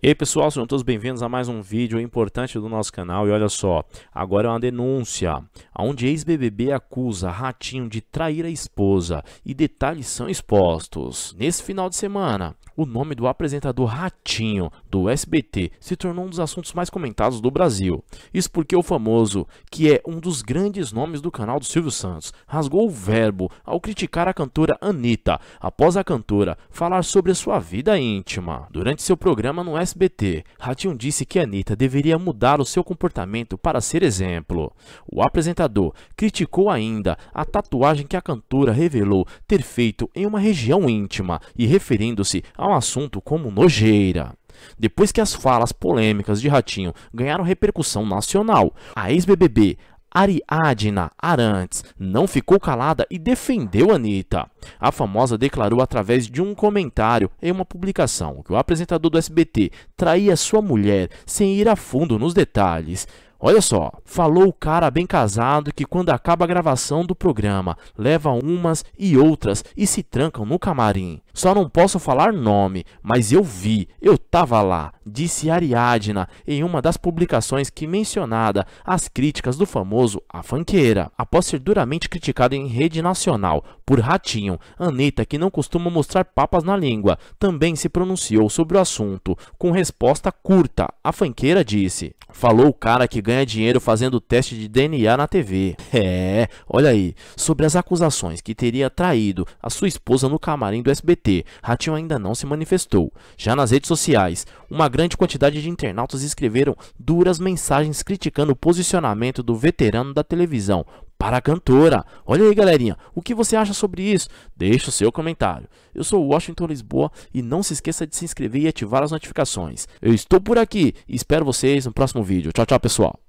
E aí pessoal, sejam todos bem-vindos a mais um vídeo importante do nosso canal e olha só, agora é uma denúncia, onde ex-BBB acusa Ratinho de trair a esposa e detalhes são expostos. Nesse final de semana, o nome do apresentador Ratinho do SBT se tornou um dos assuntos mais comentados do Brasil. Isso porque o famoso, que é um dos grandes nomes do canal do Silvio Santos, rasgou o verbo ao criticar a cantora Anitta, após a cantora falar sobre a sua vida íntima. Durante seu programa no SBT, Ratinho disse que Anitta deveria mudar o seu comportamento para ser exemplo. O apresentador criticou ainda a tatuagem que a cantora revelou ter feito em uma região íntima e referindo-se a um assunto como nojeira. Depois que as falas polêmicas de Ratinho ganharam repercussão nacional, a ex-BBB Ariadna Arantes não ficou calada e defendeu Anitta. A famosa declarou através de um comentário em uma publicação que o apresentador do SBT traía sua mulher sem ir a fundo nos detalhes. Olha só, falou o cara bem casado que quando acaba a gravação do programa, leva umas e outras e se trancam no camarim. Só não posso falar nome, mas eu vi, eu tava lá, disse Ariadna em uma das publicações que mencionada as críticas do famoso A Fanqueira, após ser duramente criticado em rede nacional por Ratinho. Anitta, que não costuma mostrar papas na língua, também se pronunciou sobre o assunto, com resposta curta. A fanqueira disse: Falou o cara que ganha dinheiro fazendo teste de DNA na TV. É, olha aí. Sobre as acusações que teria traído a sua esposa no camarim do SBT, Ratinho ainda não se manifestou. Já nas redes sociais, uma grande quantidade de internautas escreveram duras mensagens criticando o posicionamento do veterano da televisão, para a cantora. Olha aí, galerinha, o que você acha sobre isso? Deixe o seu comentário. Eu sou Washington Lisboa e não se esqueça de se inscrever e ativar as notificações. Eu estou por aqui e espero vocês no próximo vídeo. Tchau, tchau, pessoal.